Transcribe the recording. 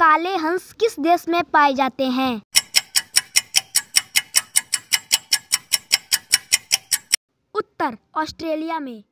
काले हंस किस देश में पाए जाते हैं उत्तर ऑस्ट्रेलिया में